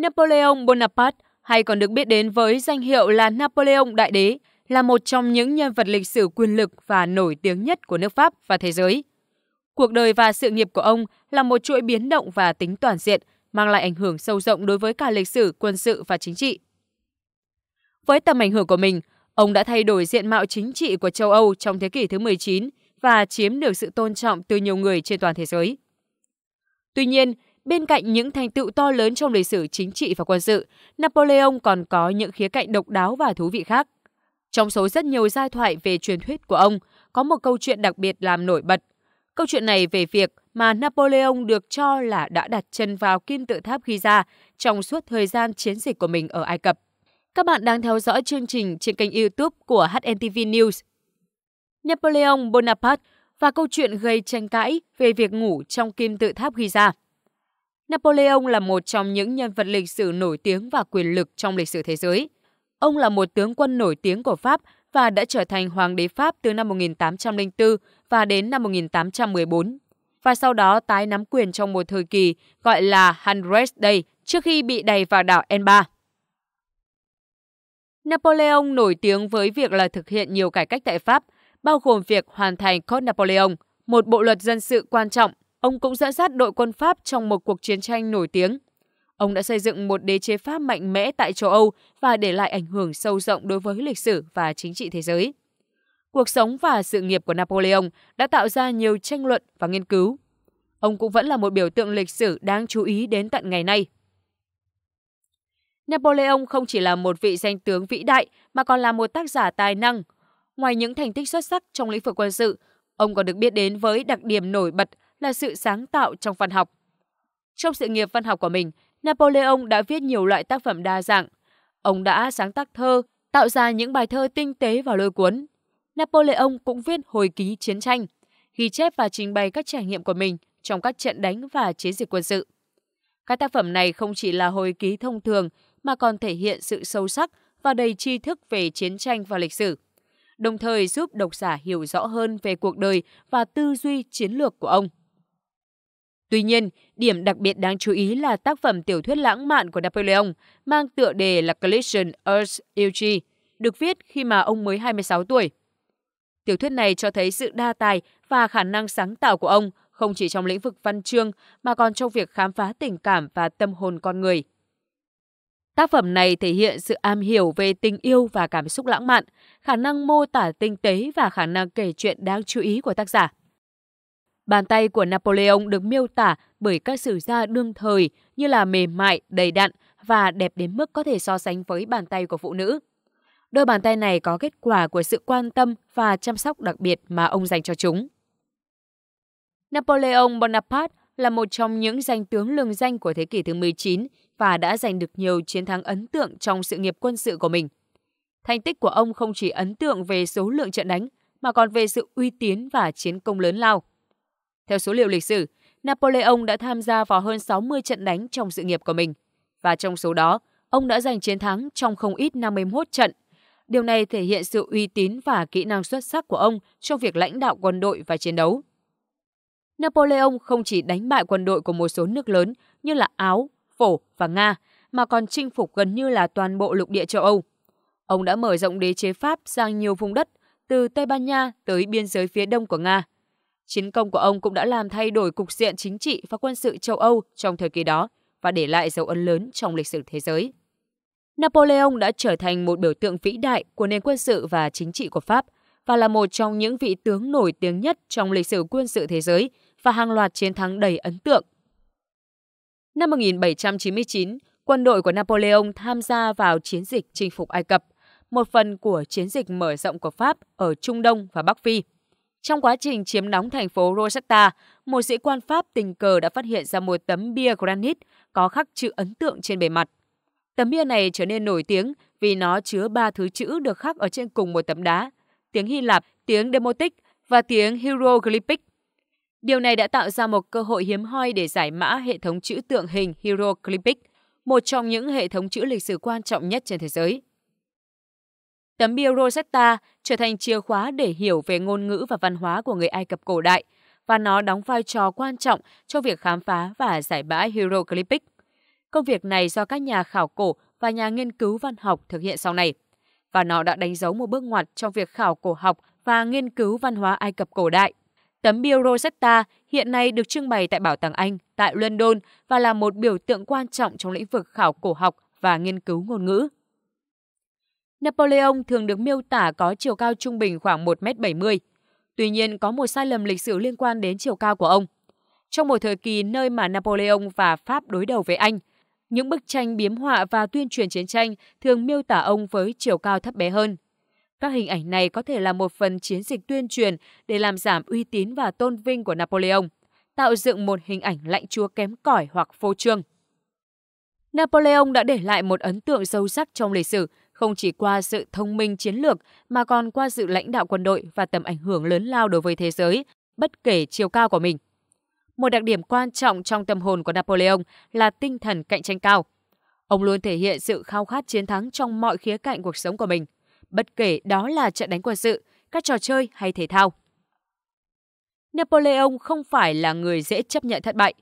Napoleon Bonaparte, hay còn được biết đến với danh hiệu là Napoleon Đại Đế, là một trong những nhân vật lịch sử quyền lực và nổi tiếng nhất của nước Pháp và thế giới. Cuộc đời và sự nghiệp của ông là một chuỗi biến động và tính toàn diện, mang lại ảnh hưởng sâu rộng đối với cả lịch sử, quân sự và chính trị. Với tầm ảnh hưởng của mình, ông đã thay đổi diện mạo chính trị của châu Âu trong thế kỷ thứ 19 và chiếm được sự tôn trọng từ nhiều người trên toàn thế giới. Tuy nhiên, Bên cạnh những thành tựu to lớn trong lịch sử chính trị và quân sự, Napoleon còn có những khía cạnh độc đáo và thú vị khác. Trong số rất nhiều giai thoại về truyền thuyết của ông, có một câu chuyện đặc biệt làm nổi bật. Câu chuyện này về việc mà Napoleon được cho là đã đặt chân vào kim tự tháp Giza trong suốt thời gian chiến dịch của mình ở Ai Cập. Các bạn đang theo dõi chương trình trên kênh YouTube của HNTV News. Napoleon Bonaparte và câu chuyện gây tranh cãi về việc ngủ trong kim tự tháp Giza. Napoleon là một trong những nhân vật lịch sử nổi tiếng và quyền lực trong lịch sử thế giới. Ông là một tướng quân nổi tiếng của Pháp và đã trở thành hoàng đế Pháp từ năm 1804 và đến năm 1814 và sau đó tái nắm quyền trong một thời kỳ gọi là Hundred Day trước khi bị đẩy vào đảo Elba. Napoleon nổi tiếng với việc là thực hiện nhiều cải cách tại Pháp, bao gồm việc hoàn thành Code Napoleon, một bộ luật dân sự quan trọng Ông cũng dẫn dắt đội quân Pháp trong một cuộc chiến tranh nổi tiếng. Ông đã xây dựng một đế chế Pháp mạnh mẽ tại châu Âu và để lại ảnh hưởng sâu rộng đối với lịch sử và chính trị thế giới. Cuộc sống và sự nghiệp của Napoleon đã tạo ra nhiều tranh luận và nghiên cứu. Ông cũng vẫn là một biểu tượng lịch sử đáng chú ý đến tận ngày nay. Napoleon không chỉ là một vị danh tướng vĩ đại mà còn là một tác giả tài năng. Ngoài những thành tích xuất sắc trong lĩnh vực quân sự, ông còn được biết đến với đặc điểm nổi bật là sự sáng tạo trong văn học. Trong sự nghiệp văn học của mình, Napoleon đã viết nhiều loại tác phẩm đa dạng. Ông đã sáng tác thơ, tạo ra những bài thơ tinh tế và lôi cuốn. Napoleon cũng viết hồi ký chiến tranh, ghi chép và trình bày các trải nghiệm của mình trong các trận đánh và chiến dịch quân sự. Các tác phẩm này không chỉ là hồi ký thông thường mà còn thể hiện sự sâu sắc và đầy tri thức về chiến tranh và lịch sử, đồng thời giúp độc giả hiểu rõ hơn về cuộc đời và tư duy chiến lược của ông. Tuy nhiên, điểm đặc biệt đáng chú ý là tác phẩm tiểu thuyết lãng mạn của Napoleon mang tựa đề là Collision Earth Eugy, được viết khi mà ông mới 26 tuổi. Tiểu thuyết này cho thấy sự đa tài và khả năng sáng tạo của ông không chỉ trong lĩnh vực văn chương mà còn trong việc khám phá tình cảm và tâm hồn con người. Tác phẩm này thể hiện sự am hiểu về tình yêu và cảm xúc lãng mạn, khả năng mô tả tinh tế và khả năng kể chuyện đáng chú ý của tác giả. Bàn tay của Napoleon được miêu tả bởi các sử gia đương thời như là mềm mại, đầy đặn và đẹp đến mức có thể so sánh với bàn tay của phụ nữ. Đôi bàn tay này có kết quả của sự quan tâm và chăm sóc đặc biệt mà ông dành cho chúng. Napoleon Bonaparte là một trong những danh tướng lừng danh của thế kỷ thứ 19 và đã giành được nhiều chiến thắng ấn tượng trong sự nghiệp quân sự của mình. Thành tích của ông không chỉ ấn tượng về số lượng trận đánh mà còn về sự uy tín và chiến công lớn lao. Theo số liệu lịch sử, Napoleon đã tham gia vào hơn 60 trận đánh trong sự nghiệp của mình. Và trong số đó, ông đã giành chiến thắng trong không ít 51 trận. Điều này thể hiện sự uy tín và kỹ năng xuất sắc của ông trong việc lãnh đạo quân đội và chiến đấu. Napoleon không chỉ đánh bại quân đội của một số nước lớn như là Áo, Phổ và Nga, mà còn chinh phục gần như là toàn bộ lục địa châu Âu. Ông đã mở rộng đế chế Pháp sang nhiều vùng đất, từ Tây Ban Nha tới biên giới phía đông của Nga – Chiến công của ông cũng đã làm thay đổi cục diện chính trị và quân sự châu Âu trong thời kỳ đó và để lại dấu ấn lớn trong lịch sử thế giới. Napoleon đã trở thành một biểu tượng vĩ đại của nền quân sự và chính trị của Pháp và là một trong những vị tướng nổi tiếng nhất trong lịch sử quân sự thế giới và hàng loạt chiến thắng đầy ấn tượng. Năm 1799, quân đội của Napoleon tham gia vào chiến dịch chinh phục Ai Cập, một phần của chiến dịch mở rộng của Pháp ở Trung Đông và Bắc Phi – trong quá trình chiếm đóng thành phố Rosetta, một sĩ quan Pháp tình cờ đã phát hiện ra một tấm bia granite có khắc chữ ấn tượng trên bề mặt. Tấm bia này trở nên nổi tiếng vì nó chứa ba thứ chữ được khắc ở trên cùng một tấm đá, tiếng Hy Lạp, tiếng Demotic và tiếng Hieroglyphic. Điều này đã tạo ra một cơ hội hiếm hoi để giải mã hệ thống chữ tượng hình Hieroglyphic, một trong những hệ thống chữ lịch sử quan trọng nhất trên thế giới. Tấm bia Rosetta trở thành chìa khóa để hiểu về ngôn ngữ và văn hóa của người Ai Cập cổ đại và nó đóng vai trò quan trọng cho việc khám phá và giải mã hieroglyphic. Công việc này do các nhà khảo cổ và nhà nghiên cứu văn học thực hiện sau này và nó đã đánh dấu một bước ngoặt trong việc khảo cổ học và nghiên cứu văn hóa Ai Cập cổ đại. Tấm bia Rosetta hiện nay được trưng bày tại Bảo tàng Anh tại London và là một biểu tượng quan trọng trong lĩnh vực khảo cổ học và nghiên cứu ngôn ngữ. Napoleon thường được miêu tả có chiều cao trung bình khoảng 1m70. Tuy nhiên, có một sai lầm lịch sử liên quan đến chiều cao của ông. Trong một thời kỳ nơi mà Napoleon và Pháp đối đầu với Anh, những bức tranh biếm họa và tuyên truyền chiến tranh thường miêu tả ông với chiều cao thấp bé hơn. Các hình ảnh này có thể là một phần chiến dịch tuyên truyền để làm giảm uy tín và tôn vinh của Napoleon, tạo dựng một hình ảnh lạnh chúa kém cỏi hoặc phô trương. Napoleon đã để lại một ấn tượng sâu sắc trong lịch sử không chỉ qua sự thông minh chiến lược mà còn qua sự lãnh đạo quân đội và tầm ảnh hưởng lớn lao đối với thế giới, bất kể chiều cao của mình. Một đặc điểm quan trọng trong tâm hồn của Napoleon là tinh thần cạnh tranh cao. Ông luôn thể hiện sự khao khát chiến thắng trong mọi khía cạnh cuộc sống của mình, bất kể đó là trận đánh quân sự, các trò chơi hay thể thao. Napoleon không phải là người dễ chấp nhận thất bại.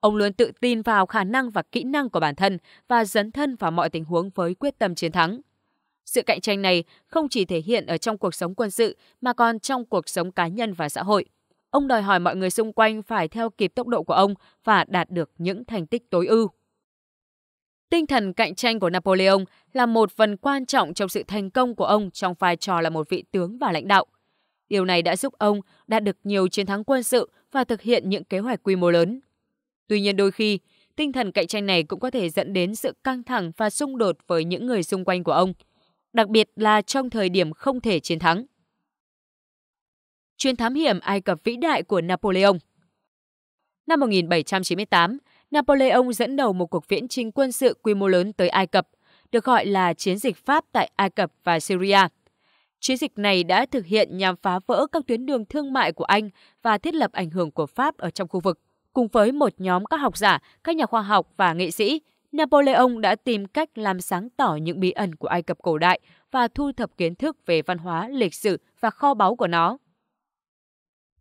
Ông luôn tự tin vào khả năng và kỹ năng của bản thân và dấn thân vào mọi tình huống với quyết tâm chiến thắng. Sự cạnh tranh này không chỉ thể hiện ở trong cuộc sống quân sự mà còn trong cuộc sống cá nhân và xã hội. Ông đòi hỏi mọi người xung quanh phải theo kịp tốc độ của ông và đạt được những thành tích tối ưu. Tinh thần cạnh tranh của Napoleon là một phần quan trọng trong sự thành công của ông trong vai trò là một vị tướng và lãnh đạo. Điều này đã giúp ông đạt được nhiều chiến thắng quân sự và thực hiện những kế hoạch quy mô lớn. Tuy nhiên đôi khi, tinh thần cạnh tranh này cũng có thể dẫn đến sự căng thẳng và xung đột với những người xung quanh của ông – đặc biệt là trong thời điểm không thể chiến thắng. Chuyến thám hiểm Ai Cập vĩ đại của Napoleon Năm 1798, Napoleon dẫn đầu một cuộc viễn chinh quân sự quy mô lớn tới Ai Cập, được gọi là chiến dịch Pháp tại Ai Cập và Syria. Chiến dịch này đã thực hiện nhằm phá vỡ các tuyến đường thương mại của Anh và thiết lập ảnh hưởng của Pháp ở trong khu vực, cùng với một nhóm các học giả, các nhà khoa học và nghệ sĩ Napoleon đã tìm cách làm sáng tỏ những bí ẩn của Ai Cập cổ đại và thu thập kiến thức về văn hóa, lịch sử và kho báu của nó.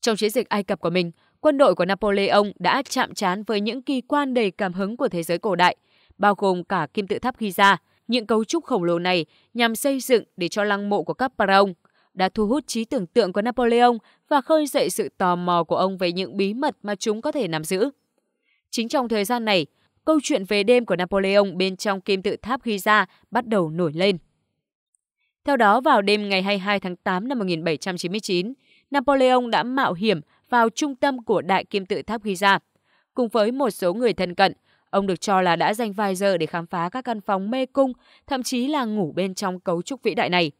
Trong chiến dịch Ai Cập của mình, quân đội của Napoleon đã chạm trán với những kỳ quan đầy cảm hứng của thế giới cổ đại, bao gồm cả kim tự tháp Giza. Những cấu trúc khổng lồ này nhằm xây dựng để cho lăng mộ của các pharaoh đã thu hút trí tưởng tượng của Napoleon và khơi dậy sự tò mò của ông về những bí mật mà chúng có thể nắm giữ. Chính trong thời gian này, câu chuyện về đêm của Napoleon bên trong kim tự tháp Giza bắt đầu nổi lên. Theo đó, vào đêm ngày 22 tháng 8 năm 1799, Napoleon đã mạo hiểm vào trung tâm của đại kim tự tháp Giza. Cùng với một số người thân cận, ông được cho là đã dành vài giờ để khám phá các căn phòng mê cung, thậm chí là ngủ bên trong cấu trúc vĩ đại này.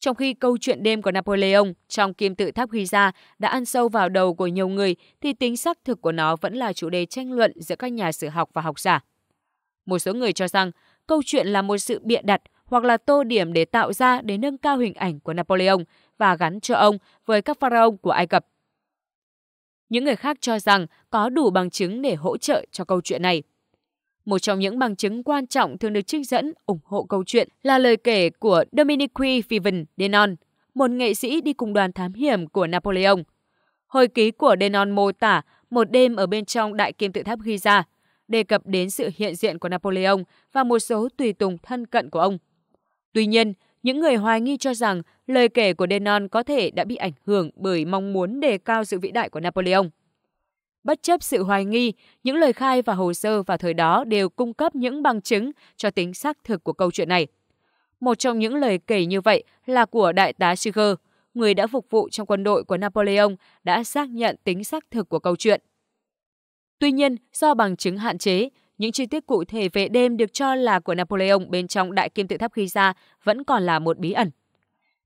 Trong khi câu chuyện đêm của Napoleon trong kim tự tháp Giza đã ăn sâu vào đầu của nhiều người, thì tính xác thực của nó vẫn là chủ đề tranh luận giữa các nhà sử học và học giả. Một số người cho rằng câu chuyện là một sự bịa đặt hoặc là tô điểm để tạo ra để nâng cao hình ảnh của Napoleon và gắn cho ông với các pharaoh của Ai Cập. Những người khác cho rằng có đủ bằng chứng để hỗ trợ cho câu chuyện này. Một trong những bằng chứng quan trọng thường được trích dẫn ủng hộ câu chuyện là lời kể của Dominique Vivin Denon, một nghệ sĩ đi cùng đoàn thám hiểm của Napoleon. Hồi ký của Denon mô tả một đêm ở bên trong đại kim tự tháp Giza, đề cập đến sự hiện diện của Napoleon và một số tùy tùng thân cận của ông. Tuy nhiên, những người hoài nghi cho rằng lời kể của Denon có thể đã bị ảnh hưởng bởi mong muốn đề cao sự vĩ đại của Napoleon. Bất chấp sự hoài nghi, những lời khai và hồ sơ vào thời đó đều cung cấp những bằng chứng cho tính xác thực của câu chuyện này. Một trong những lời kể như vậy là của đại tá Sugar, người đã phục vụ trong quân đội của Napoleon đã xác nhận tính xác thực của câu chuyện. Tuy nhiên, do bằng chứng hạn chế, những chi tiết cụ thể về đêm được cho là của Napoleon bên trong đại kim tự tháp Giza vẫn còn là một bí ẩn.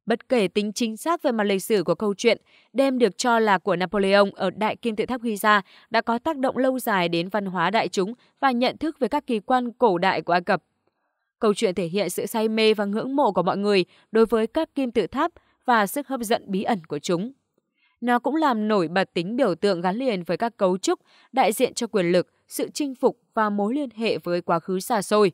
Bất kể tính chính xác về mặt lịch sử của câu chuyện, đêm được cho là của Napoleon ở Đại Kim Tự Tháp Giza đã có tác động lâu dài đến văn hóa đại chúng và nhận thức về các kỳ quan cổ đại của Ai Cập. Câu chuyện thể hiện sự say mê và ngưỡng mộ của mọi người đối với các kim tự tháp và sức hấp dẫn bí ẩn của chúng. Nó cũng làm nổi bật tính biểu tượng gắn liền với các cấu trúc đại diện cho quyền lực, sự chinh phục và mối liên hệ với quá khứ xa xôi.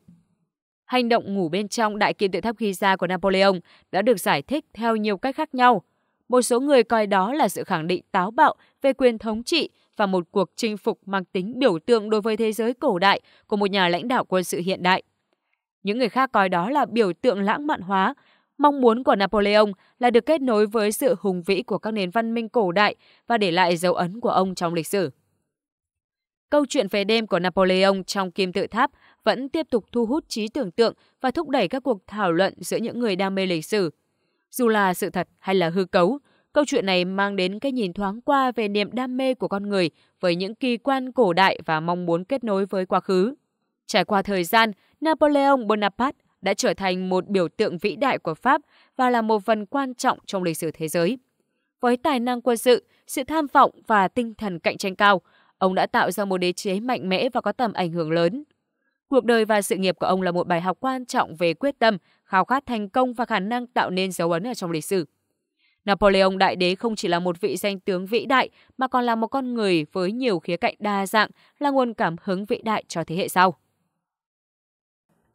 Hành động ngủ bên trong đại kim tự tháp Giza của Napoleon đã được giải thích theo nhiều cách khác nhau. Một số người coi đó là sự khẳng định táo bạo về quyền thống trị và một cuộc chinh phục mang tính biểu tượng đối với thế giới cổ đại của một nhà lãnh đạo quân sự hiện đại. Những người khác coi đó là biểu tượng lãng mạn hóa. Mong muốn của Napoleon là được kết nối với sự hùng vĩ của các nền văn minh cổ đại và để lại dấu ấn của ông trong lịch sử câu chuyện về đêm của Napoleon trong kim tự tháp vẫn tiếp tục thu hút trí tưởng tượng và thúc đẩy các cuộc thảo luận giữa những người đam mê lịch sử. Dù là sự thật hay là hư cấu, câu chuyện này mang đến cái nhìn thoáng qua về niềm đam mê của con người với những kỳ quan cổ đại và mong muốn kết nối với quá khứ. Trải qua thời gian, Napoleon Bonaparte đã trở thành một biểu tượng vĩ đại của Pháp và là một phần quan trọng trong lịch sử thế giới. Với tài năng quân sự, sự tham vọng và tinh thần cạnh tranh cao, Ông đã tạo ra một đế chế mạnh mẽ và có tầm ảnh hưởng lớn. Cuộc đời và sự nghiệp của ông là một bài học quan trọng về quyết tâm, khao khát thành công và khả năng tạo nên dấu ấn ở trong lịch sử. Napoleon Đại Đế không chỉ là một vị danh tướng vĩ đại mà còn là một con người với nhiều khía cạnh đa dạng, là nguồn cảm hứng vĩ đại cho thế hệ sau.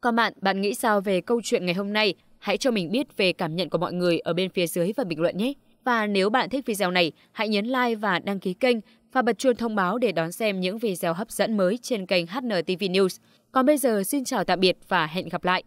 Còn bạn, bạn nghĩ sao về câu chuyện ngày hôm nay? Hãy cho mình biết về cảm nhận của mọi người ở bên phía dưới và bình luận nhé. Và nếu bạn thích video này, hãy nhấn like và đăng ký kênh và bật chuông thông báo để đón xem những video hấp dẫn mới trên kênh HNTV News. Còn bây giờ xin chào tạm biệt và hẹn gặp lại.